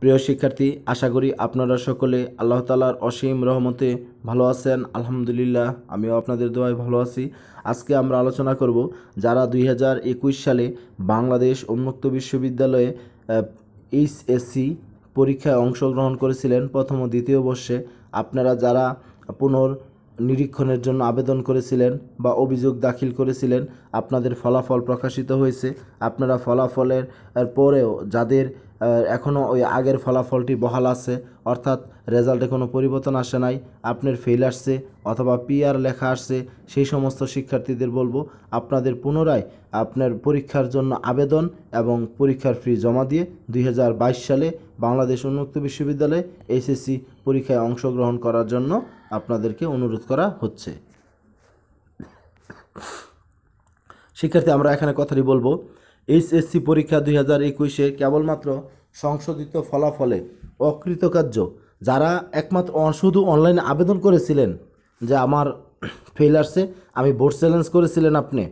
প্রিয় শিক্ষার্থী আশা করি আপনারা সকলে আল্লাহ তালার অসীম রহমতে ভালো আছেন আলহামদুলিল্লাহ আমিও আপনাদের দোয়ায় ভালো আছি আজকে আমরা আলোচনা করব যারা দুই সালে বাংলাদেশ উন্মুক্ত বিশ্ববিদ্যালয়ে এইচএসসি পরীক্ষায় অংশগ্রহণ করেছিলেন প্রথম ও দ্বিতীয় বর্ষে আপনারা যারা পুনর নিরীক্ষণের জন্য আবেদন করেছিলেন বা অভিযোগ দাখিল করেছিলেন আপনাদের ফলাফল প্রকাশিত হয়েছে আপনারা ফলাফলের পরেও যাদের এখনও ওই আগের ফলাফলটি বহাল আছে অর্থাৎ রেজাল্টে কোনো পরিবর্তন আসে নাই আপনার ফেল আসছে অথবা পিআর লেখা আসছে সেই সমস্ত শিক্ষার্থীদের বলবো আপনাদের পুনরায় আপনার পরীক্ষার জন্য আবেদন এবং পরীক্ষার ফি জমা দিয়ে দুই সালে বাংলাদেশ উন্মুক্ত বিশ্ববিদ্যালয়ে এসএসসি পরীক্ষায় অংশগ্রহণ করার জন্য আপনাদেরকে অনুরোধ করা হচ্ছে শিক্ষার্থী আমরা এখানে কথাটি বলবো এইচএসসি পরীক্ষা দুই হাজার একুশে কেবলমাত্র সংশোধিত ফলাফলে অকৃতকার্য যারা একমাত্র শুধু অনলাইনে আবেদন করেছিলেন যে আমার ফেল আসছে আমি বোর্ড চ্যালেঞ্জ করেছিলেন আপনি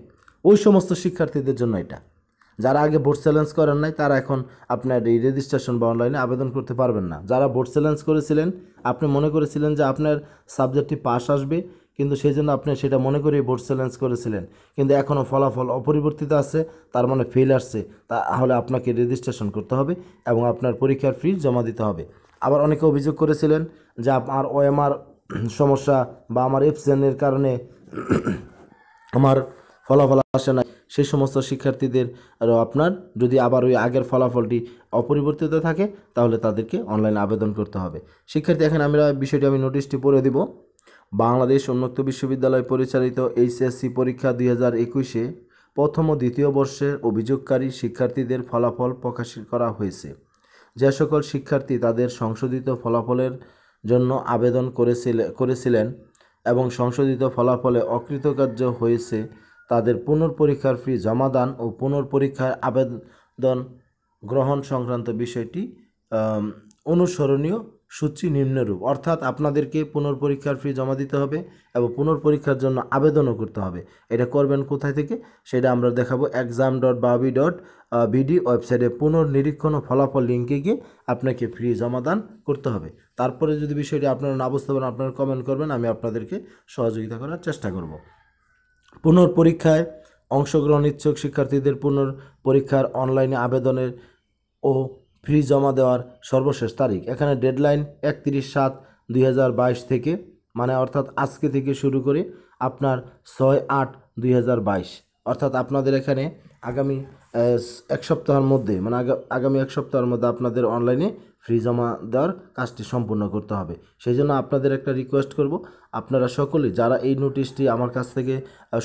ওই সমস্ত শিক্ষার্থীদের জন্য এটা যারা আগে ভোট চ্যালেঞ্জ করেন নাই তারা এখন আপনার এই রেজিস্ট্রেশন বা অনলাইনে আবেদন করতে পারবেন না যারা ভোট চ্যালেঞ্জ করেছিলেন আপনি মনে করেছিলেন যে আপনার সাবজেক্টটি পাস আসবে কিন্তু সেই জন্য আপনি সেটা মনে করেই ভোট চ্যালেঞ্জ করেছিলেন কিন্তু এখনও ফলাফল অপরিবর্তিত আছে তার মানে ফেল আসছে তাহলে আপনাকে রেজিস্ট্রেশন করতে হবে এবং আপনার পরীক্ষার ফি জমা দিতে হবে আবার অনেকে অভিযোগ করেছিলেন যে আমার ওএমআর সমস্যা বা আমার এফসেনের কারণে আমার ফলাফল আসে না সেই সমস্ত শিক্ষার্থীদের আপনার যদি আবার ওই আগের ফলাফলটি অপরিবর্তিত থাকে তাহলে তাদেরকে অনলাইনে আবেদন করতে হবে শিক্ষার্থী এখন আমরা বিষয়টি আমি নোটিশটি পড়ে দেব বাংলাদেশ উন্মুক্ত বিশ্ববিদ্যালয় পরিচালিত এইচএসসি পরীক্ষা দুই হাজার একুশে প্রথম ও দ্বিতীয় বর্ষের অভিযোগকারী শিক্ষার্থীদের ফলাফল প্রকাশিত করা হয়েছে যে সকল শিক্ষার্থী তাদের সংশোধিত ফলাফলের জন্য আবেদন করেছিল করেছিলেন এবং সংশোধিত ফলাফলে অকৃতকার্য হয়েছে তাদের পুনর্পরীক্ষার ফি জমাদান ও পুনর্পরীক্ষার আবেদন গ্রহণ সংক্রান্ত বিষয়টি অনুসরণীয় সূচি নিম্নরূপ অর্থাৎ আপনাদেরকে পুনর্পরীক্ষার ফি জমা দিতে হবে এবং পুনর্পরীক্ষার জন্য আবেদনও করতে হবে এটা করবেন কোথায় থেকে সেটা আমরা দেখাবো এক্সাম ডট বাবি ডট বিডি ওয়েবসাইটে পুনর্নিরীক্ষণ ও ফলাফল লিঙ্কে গিয়ে আপনাকে ফি জমাদান করতে হবে তারপরে যদি বিষয়টি আপনারা না বুঝতে পারেন আপনারা কমেন্ট করবেন আমি আপনাদেরকে সহযোগিতা করার চেষ্টা করব পুনর্পরীক্ষায় অংশগ্রহণ ইচ্ছুক শিক্ষার্থীদের পুনর্পরীক্ষার অনলাইনে আবেদনের ও ফি জমা দেওয়ার সর্বশেষ তারিখ এখানে ডেডলাইন একত্রিশ সাত দুই থেকে মানে অর্থাৎ আজকে থেকে শুরু করে আপনার ছয় আট দুই অর্থাৎ আপনাদের এখানে আগামী এক সপ্তাহের মধ্যে মানে আগামী এক সপ্তাহের মধ্যে আপনাদের অনলাইনে ফ্রি জমা দেওয়ার কাজটি সম্পূর্ণ করতে হবে সেই জন্য আপনাদের একটা রিকোয়েস্ট করব আপনারা সকলে যারা এই নোটিশটি আমার কাছ থেকে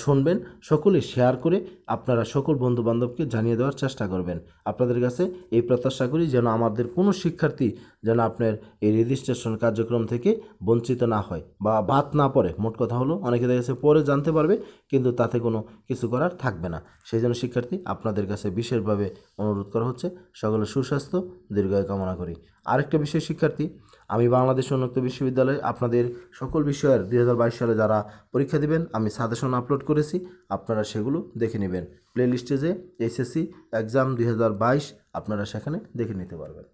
শুনবেন সকলে শেয়ার করে আপনারা সকল বন্ধুবান্ধবকে জানিয়ে দেওয়ার চেষ্টা করবেন আপনাদের কাছে এই প্রত্যাশা করি যেন আমাদের কোনো শিক্ষার্থী যেন আপনার এই রেজিস্ট্রেশন কার্যক্রম থেকে বঞ্চিত না হয় বা বাদ না পড়ে মোট কথা হলো অনেকে দেখা পরে জানতে পারবে কিন্তু তাতে কোনো কিছু করার থাকবে না সেই জন্য শিক্ষার্থী আপনাদের কাছে কাছে বিশেষভাবে অনুরোধ করা হচ্ছে সকলের সুস্বাস্থ্য দীর্ঘায় কামনা করি আরেকটা বিষয় শিক্ষার্থী আমি বাংলাদেশ উন্মুক্ত বিশ্ববিদ্যালয়ে আপনাদের সকল বিষয়ের দুই সালে যারা পরীক্ষা দেবেন আমি সাজেশন আপলোড করেছি আপনারা সেগুলো দেখে নেবেন প্লেলিস্টে যে এসএসসি এক্সাম দুই আপনারা সেখানে দেখে নিতে পারবেন